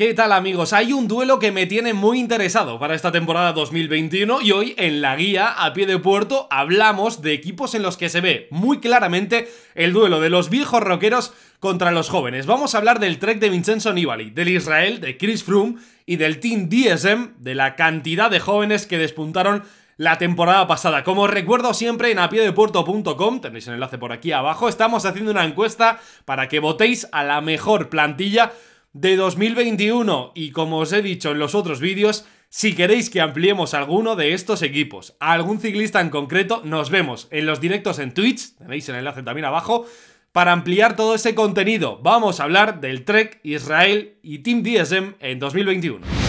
¿Qué tal amigos? Hay un duelo que me tiene muy interesado para esta temporada 2021 y hoy en la guía a pie de puerto hablamos de equipos en los que se ve muy claramente el duelo de los viejos roqueros contra los jóvenes. Vamos a hablar del Trek de Vincenzo Nibali, del Israel, de Chris Froome y del Team DSM, de la cantidad de jóvenes que despuntaron la temporada pasada. Como os recuerdo siempre en apiedepuerto.com, tenéis el enlace por aquí abajo, estamos haciendo una encuesta para que votéis a la mejor plantilla de 2021 y como os he dicho en los otros vídeos, si queréis que ampliemos alguno de estos equipos, algún ciclista en concreto, nos vemos en los directos en Twitch, tenéis el enlace también abajo, para ampliar todo ese contenido. Vamos a hablar del Trek Israel y Team DSM en 2021.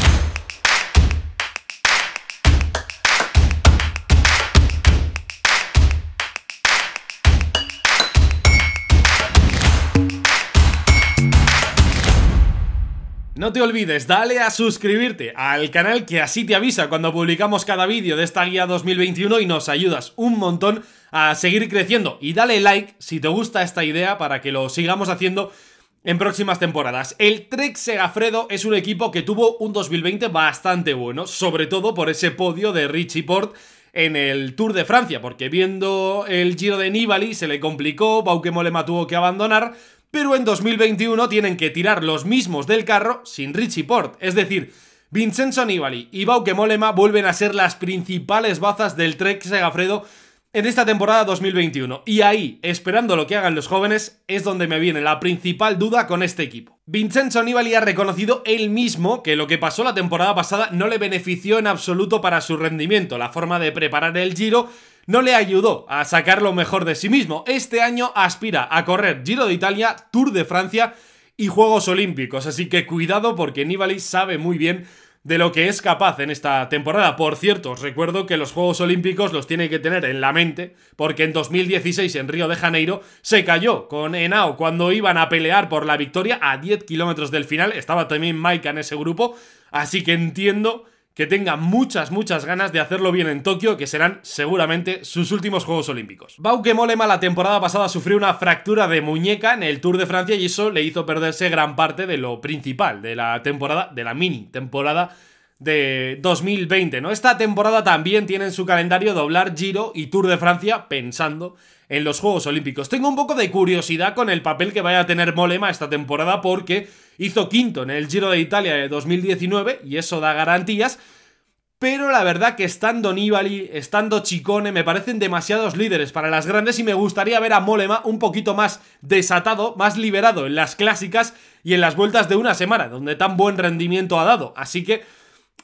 No te olvides, dale a suscribirte al canal que así te avisa cuando publicamos cada vídeo de esta guía 2021 y nos ayudas un montón a seguir creciendo. Y dale like si te gusta esta idea para que lo sigamos haciendo en próximas temporadas. El Trek Segafredo es un equipo que tuvo un 2020 bastante bueno, sobre todo por ese podio de Richie Port en el Tour de Francia, porque viendo el Giro de Nibali se le complicó, Bauke Molema tuvo que abandonar, pero en 2021 tienen que tirar los mismos del carro sin Richie Port, es decir, Vincenzo Nibali y Bauke Molema vuelven a ser las principales bazas del Trek Segafredo en esta temporada 2021. Y ahí, esperando lo que hagan los jóvenes, es donde me viene la principal duda con este equipo. Vincenzo Nibali ha reconocido él mismo que lo que pasó la temporada pasada no le benefició en absoluto para su rendimiento, la forma de preparar el giro no le ayudó a sacar lo mejor de sí mismo. Este año aspira a correr Giro de Italia, Tour de Francia y Juegos Olímpicos, así que cuidado porque Nibali sabe muy bien de lo que es capaz en esta temporada. Por cierto, os recuerdo que los Juegos Olímpicos los tiene que tener en la mente, porque en 2016 en Río de Janeiro se cayó con Enao cuando iban a pelear por la victoria a 10 kilómetros del final. Estaba también Maika en ese grupo, así que entiendo que tenga muchas, muchas ganas de hacerlo bien en Tokio, que serán seguramente sus últimos Juegos Olímpicos. Bauke Molema la temporada pasada sufrió una fractura de muñeca en el Tour de Francia y eso le hizo perderse gran parte de lo principal de la temporada, de la mini temporada de 2020, ¿no? Esta temporada también tiene en su calendario doblar Giro y Tour de Francia pensando en los Juegos Olímpicos. Tengo un poco de curiosidad con el papel que vaya a tener Molema esta temporada porque hizo quinto en el Giro de Italia de 2019 y eso da garantías. Pero la verdad que estando Nibali, estando Chicone, me parecen demasiados líderes para las grandes y me gustaría ver a Molema un poquito más desatado, más liberado en las clásicas y en las vueltas de una semana, donde tan buen rendimiento ha dado. Así que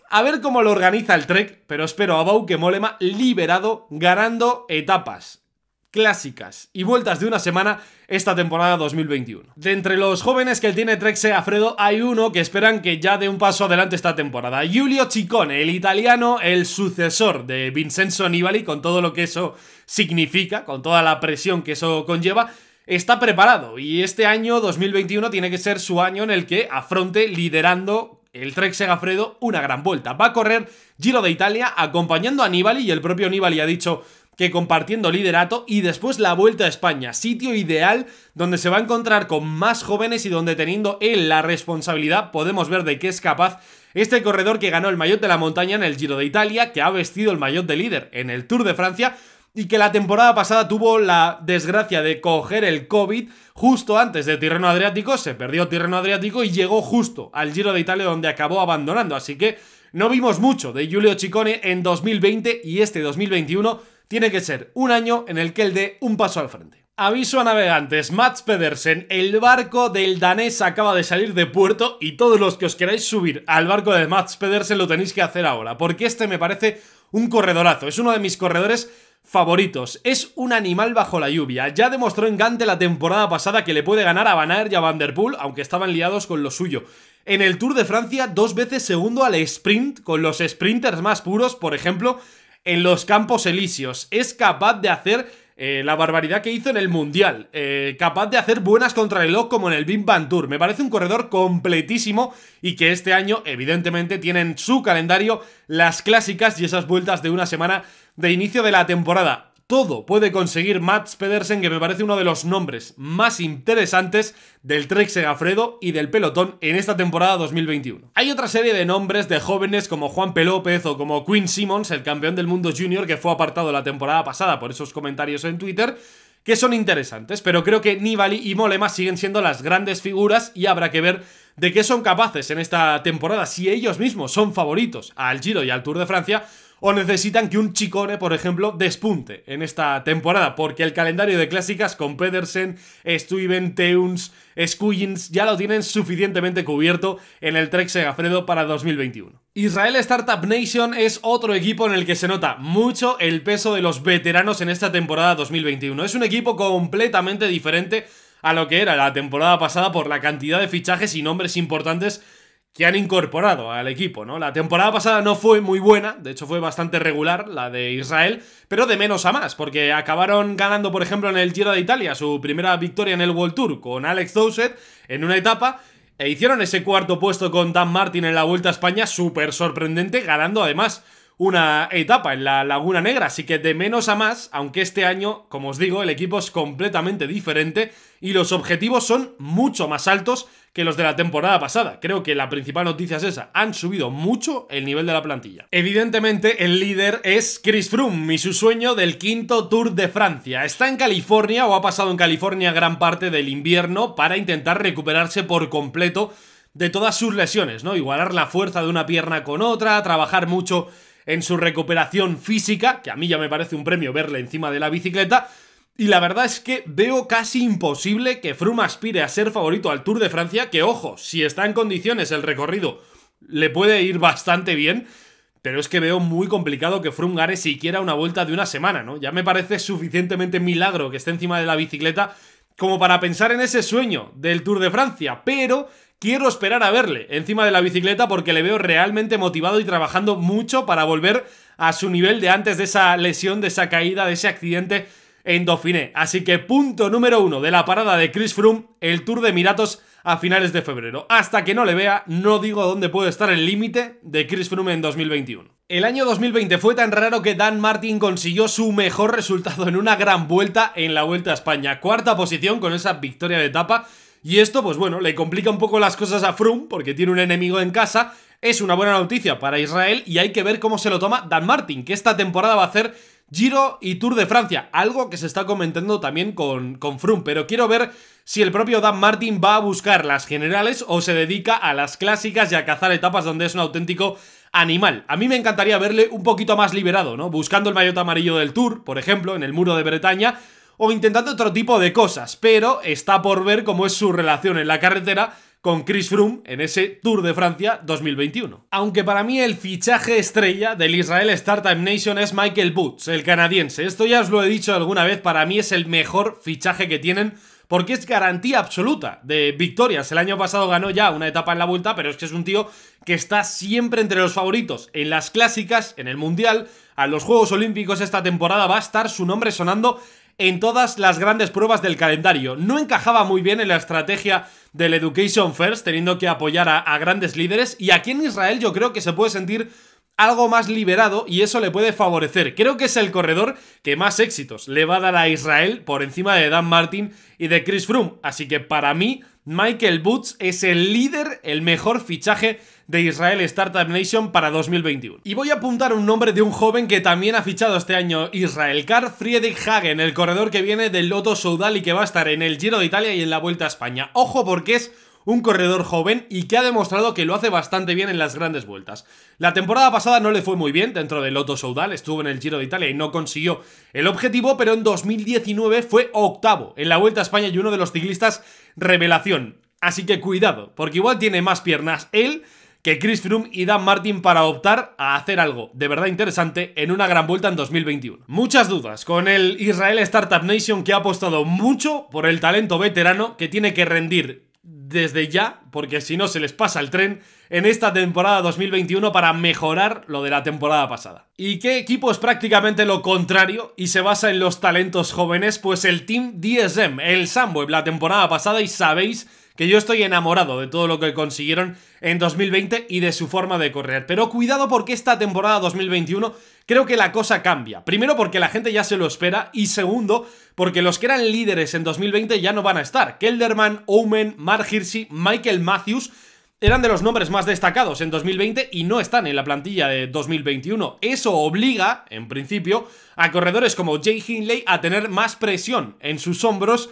a ver cómo lo organiza el Trek, pero espero a Bau que Molema liberado, ganando etapas clásicas y vueltas de una semana esta temporada 2021. De entre los jóvenes que tiene Trek-Segafredo hay uno que esperan que ya dé un paso adelante esta temporada. Giulio Ciccone, el italiano, el sucesor de Vincenzo Nibali, con todo lo que eso significa, con toda la presión que eso conlleva, está preparado y este año 2021 tiene que ser su año en el que afronte liderando el Trek Segafredo una gran vuelta. Va a correr Giro de Italia acompañando a Nibali y el propio Nibali ha dicho que compartiendo liderato y después la Vuelta a España, sitio ideal donde se va a encontrar con más jóvenes y donde teniendo él la responsabilidad podemos ver de qué es capaz este corredor que ganó el maillot de la montaña en el Giro de Italia, que ha vestido el maillot de líder en el Tour de Francia y que la temporada pasada tuvo la desgracia de coger el COVID justo antes de Tirreno Adriático, se perdió Tirreno Adriático y llegó justo al Giro de Italia donde acabó abandonando, así que no vimos mucho de Giulio Ciccone en 2020 y este 2021 tiene que ser un año en el que él dé un paso al frente. Aviso a navegantes, Mats Pedersen, el barco del danés acaba de salir de puerto y todos los que os queráis subir al barco de Mats Pedersen lo tenéis que hacer ahora, porque este me parece un corredorazo, es uno de mis corredores favoritos, es un animal bajo la lluvia, ya demostró en Gante la temporada pasada que le puede ganar a Van Aert y a Van aunque estaban liados con lo suyo. En el Tour de Francia, dos veces segundo al sprint, con los sprinters más puros, por ejemplo, en los campos elíseos. Es capaz de hacer eh, la barbaridad que hizo en el Mundial. Eh, capaz de hacer buenas contra el como en el Big Tour. Me parece un corredor completísimo y que este año, evidentemente, tienen su calendario las clásicas y esas vueltas de una semana de inicio de la temporada todo puede conseguir Mats Pedersen, que me parece uno de los nombres más interesantes del Trek Segafredo y del pelotón en esta temporada 2021. Hay otra serie de nombres de jóvenes como Juan Pelópez o como Quinn Simmons, el campeón del mundo junior que fue apartado la temporada pasada por esos comentarios en Twitter, que son interesantes, pero creo que Nibali y Molema siguen siendo las grandes figuras y habrá que ver de qué son capaces en esta temporada, si ellos mismos son favoritos al Giro y al Tour de Francia o necesitan que un Chicone, por ejemplo, despunte en esta temporada, porque el calendario de clásicas con Pedersen, Steven, Teuns, Skujins ya lo tienen suficientemente cubierto en el Trek Segafredo para 2021. Israel Startup Nation es otro equipo en el que se nota mucho el peso de los veteranos en esta temporada 2021. Es un equipo completamente diferente a lo que era la temporada pasada por la cantidad de fichajes y nombres importantes que han incorporado al equipo, ¿no? La temporada pasada no fue muy buena, de hecho fue bastante regular la de Israel, pero de menos a más, porque acabaron ganando, por ejemplo, en el Giro de Italia su primera victoria en el World Tour con Alex Dowsett en una etapa e hicieron ese cuarto puesto con Dan Martin en la Vuelta a España, súper sorprendente, ganando además una etapa en la Laguna Negra, así que de menos a más, aunque este año, como os digo, el equipo es completamente diferente y los objetivos son mucho más altos que los de la temporada pasada. Creo que la principal noticia es esa, han subido mucho el nivel de la plantilla. Evidentemente, el líder es Chris Froome y su sueño del quinto Tour de Francia. Está en California o ha pasado en California gran parte del invierno para intentar recuperarse por completo de todas sus lesiones, ¿no? Igualar la fuerza de una pierna con otra, trabajar mucho en su recuperación física, que a mí ya me parece un premio verle encima de la bicicleta, y la verdad es que veo casi imposible que Froome aspire a ser favorito al Tour de Francia, que ojo, si está en condiciones el recorrido le puede ir bastante bien, pero es que veo muy complicado que Froome gare siquiera una vuelta de una semana, ¿no? Ya me parece suficientemente milagro que esté encima de la bicicleta como para pensar en ese sueño del Tour de Francia, pero Quiero esperar a verle encima de la bicicleta porque le veo realmente motivado y trabajando mucho para volver a su nivel de antes de esa lesión, de esa caída, de ese accidente en Dauphiné. Así que punto número uno de la parada de Chris Froome, el Tour de Miratos a finales de febrero. Hasta que no le vea, no digo dónde puede estar el límite de Chris Froome en 2021. El año 2020 fue tan raro que Dan Martin consiguió su mejor resultado en una gran vuelta en la Vuelta a España. Cuarta posición con esa victoria de etapa y esto, pues bueno, le complica un poco las cosas a Froome porque tiene un enemigo en casa. Es una buena noticia para Israel y hay que ver cómo se lo toma Dan Martin, que esta temporada va a hacer Giro y Tour de Francia, algo que se está comentando también con, con Froome, pero quiero ver si el propio Dan Martin va a buscar las generales o se dedica a las clásicas y a cazar etapas donde es un auténtico animal. A mí me encantaría verle un poquito más liberado, ¿no? Buscando el maillot amarillo del Tour, por ejemplo, en el Muro de Bretaña, o intentando otro tipo de cosas, pero está por ver cómo es su relación en la carretera con Chris Froome en ese Tour de Francia 2021. Aunque para mí el fichaje estrella del Israel Time Nation es Michael Boots, el canadiense. Esto ya os lo he dicho alguna vez, para mí es el mejor fichaje que tienen porque es garantía absoluta de victorias. El año pasado ganó ya una etapa en la vuelta, pero es que es un tío que está siempre entre los favoritos en las clásicas, en el Mundial, a los Juegos Olímpicos esta temporada va a estar su nombre sonando en todas las grandes pruebas del calendario. No encajaba muy bien en la estrategia del Education First, teniendo que apoyar a, grandes líderes, y aquí en Israel yo creo que se puede sentir algo más liberado y eso le puede favorecer. Creo que es el corredor que más éxitos le va a dar a Israel por encima de Dan Martin y de Chris Froome. Así que para mí, Michael Boots es el líder, el mejor fichaje de Israel Startup Nation para 2021. Y voy a apuntar un nombre de un joven que también ha fichado este año Israel Car, Friedrich Hagen, el corredor que viene del Loto Soudal y que va a estar en el Giro de Italia y en la Vuelta a España. Ojo porque es un corredor joven y que ha demostrado que lo hace bastante bien en las grandes vueltas. La temporada pasada no le fue muy bien dentro del Lotto Soudal, estuvo en el Giro de Italia y no consiguió el objetivo, pero en 2019 fue octavo en la Vuelta a España y uno de los ciclistas revelación. Así que cuidado, porque igual tiene más piernas él que Chris Froome y Dan Martin para optar a hacer algo de verdad interesante en una gran vuelta en 2021. Muchas dudas con el Israel Startup Nation que ha apostado mucho por el talento veterano que tiene que rendir desde ya, porque si no se les pasa el tren, en esta temporada 2021 para mejorar lo de la temporada pasada. ¿Y qué equipo es prácticamente lo contrario y se basa en los talentos jóvenes? Pues el Team DSM, el Sunweb, la temporada pasada y sabéis que yo estoy enamorado de todo lo que consiguieron en 2020 y de su forma de correr. Pero cuidado porque esta temporada 2021 creo que la cosa cambia. Primero porque la gente ya se lo espera y segundo porque los que eran líderes en 2020 ya no van a estar. Kelderman, Omen, Mark Michael Matthews eran de los nombres más destacados en 2020 y no están en la plantilla de 2021. Eso obliga, en principio, a corredores como Jay Hindley a tener más presión en sus hombros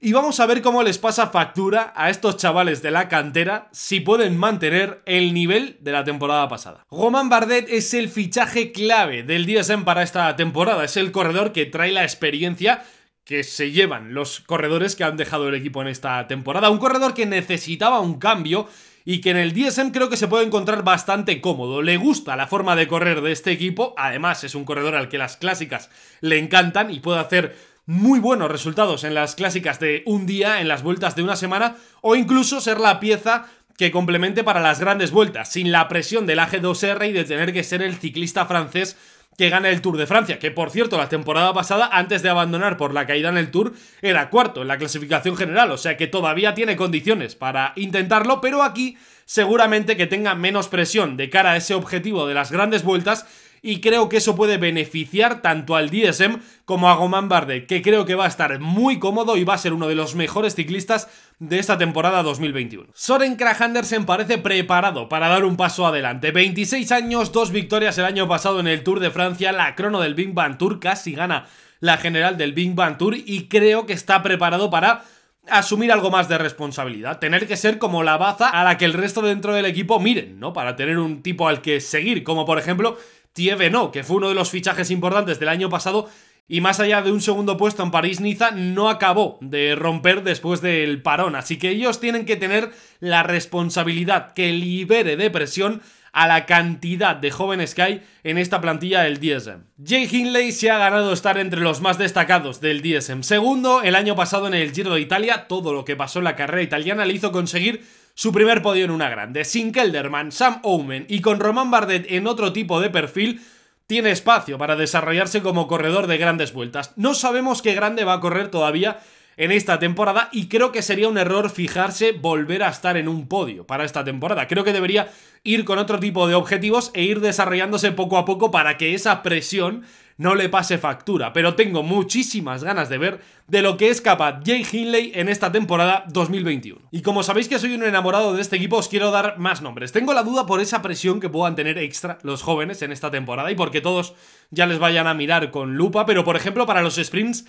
y vamos a ver cómo les pasa factura a estos chavales de la cantera si pueden mantener el nivel de la temporada pasada. Román Bardet es el fichaje clave del DSM para esta temporada. Es el corredor que trae la experiencia que se llevan los corredores que han dejado el equipo en esta temporada. Un corredor que necesitaba un cambio y que en el DSM creo que se puede encontrar bastante cómodo. Le gusta la forma de correr de este equipo, además es un corredor al que las clásicas le encantan y puede hacer muy buenos resultados en las clásicas de un día, en las vueltas de una semana, o incluso ser la pieza que complemente para las grandes vueltas, sin la presión del AG2R y de tener que ser el ciclista francés que gana el Tour de Francia, que por cierto la temporada pasada, antes de abandonar por la caída en el Tour, era cuarto en la clasificación general, o sea que todavía tiene condiciones para intentarlo, pero aquí seguramente que tenga menos presión de cara a ese objetivo de las grandes vueltas y creo que eso puede beneficiar tanto al DSM como a Gomán Bardet, que creo que va a estar muy cómodo y va a ser uno de los mejores ciclistas de esta temporada 2021. Soren krahandersen Andersen parece preparado para dar un paso adelante. 26 años, dos victorias el año pasado en el Tour de Francia, la crono del Big Bang Tour casi gana la general del Big Bang Tour y creo que está preparado para asumir algo más de responsabilidad, tener que ser como la baza a la que el resto dentro del equipo miren, ¿no? Para tener un tipo al que seguir, como por ejemplo Thieve no, que fue uno de los fichajes importantes del año pasado y más allá de un segundo puesto en París-Niza, no acabó de romper después del parón. Así que ellos tienen que tener la responsabilidad que libere de presión a la cantidad de jóvenes que hay en esta plantilla del DSM. Jay Hinley se ha ganado estar entre los más destacados del DSM. Segundo, el año pasado en el Giro de Italia, todo lo que pasó en la carrera italiana le hizo conseguir su primer podio en una grande, sin Kelderman, Sam Omen y con Román Bardet en otro tipo de perfil, tiene espacio para desarrollarse como corredor de grandes vueltas. No sabemos qué grande va a correr todavía en esta temporada y creo que sería un error fijarse volver a estar en un podio para esta temporada. Creo que debería ir con otro tipo de objetivos e ir desarrollándose poco a poco para que esa presión no le pase factura, pero tengo muchísimas ganas de ver de lo que es capaz Jay Hinley en esta temporada 2021. Y como sabéis que soy un enamorado de este equipo, os quiero dar más nombres. Tengo la duda por esa presión que puedan tener extra los jóvenes en esta temporada y porque todos ya les vayan a mirar con lupa, pero por ejemplo para los sprints,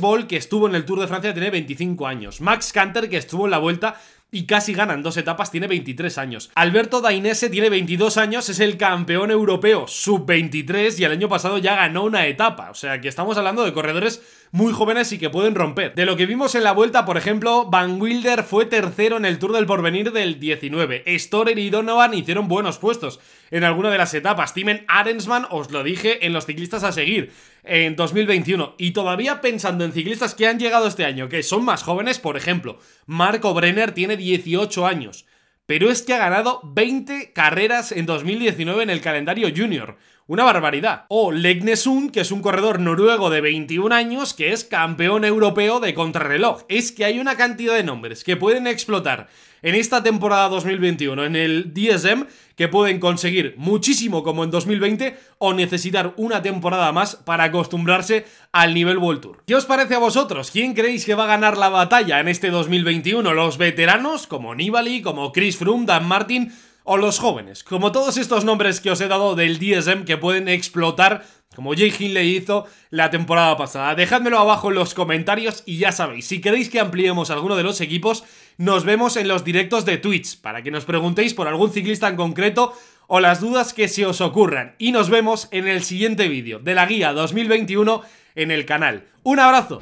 Ball, que estuvo en el Tour de Francia, tiene 25 años. Max Canter, que estuvo en la Vuelta, y casi ganan dos etapas, tiene 23 años. Alberto Dainese tiene 22 años, es el campeón europeo sub-23 y el año pasado ya ganó una etapa. O sea que estamos hablando de corredores muy jóvenes y que pueden romper. De lo que vimos en la vuelta, por ejemplo, Van Wilder fue tercero en el Tour del Porvenir del 19. Storer y Donovan hicieron buenos puestos en alguna de las etapas. Timen Arensman, os lo dije en los ciclistas a seguir en 2021. Y todavía pensando en ciclistas que han llegado este año, que son más jóvenes, por ejemplo, Marco Brenner tiene 18 años pero es que ha ganado 20 carreras en 2019 en el calendario junior. Una barbaridad. O Legnesund, que es un corredor noruego de 21 años, que es campeón europeo de contrarreloj. Es que hay una cantidad de nombres que pueden explotar en esta temporada 2021 en el DSM que pueden conseguir muchísimo como en 2020 o necesitar una temporada más para acostumbrarse al nivel World Tour. ¿Qué os parece a vosotros? ¿Quién creéis que va a ganar la batalla en este 2021? ¿Los veteranos como Nibali, como Chris Froome, Dan Martin? o los jóvenes, como todos estos nombres que os he dado del DSM que pueden explotar como Jay le hizo la temporada pasada. Dejádmelo abajo en los comentarios y ya sabéis, si queréis que ampliemos alguno de los equipos, nos vemos en los directos de Twitch para que nos preguntéis por algún ciclista en concreto o las dudas que se os ocurran. Y nos vemos en el siguiente vídeo de la guía 2021 en el canal. ¡Un abrazo!